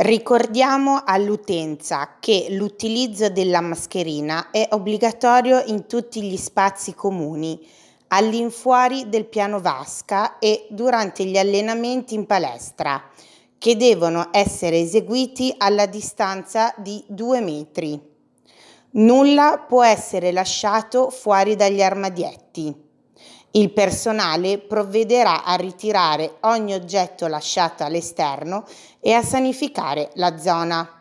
Ricordiamo all'utenza che l'utilizzo della mascherina è obbligatorio in tutti gli spazi comuni, all'infuori del piano vasca e durante gli allenamenti in palestra, che devono essere eseguiti alla distanza di 2 metri. Nulla può essere lasciato fuori dagli armadietti. Il personale provvederà a ritirare ogni oggetto lasciato all'esterno e a sanificare la zona.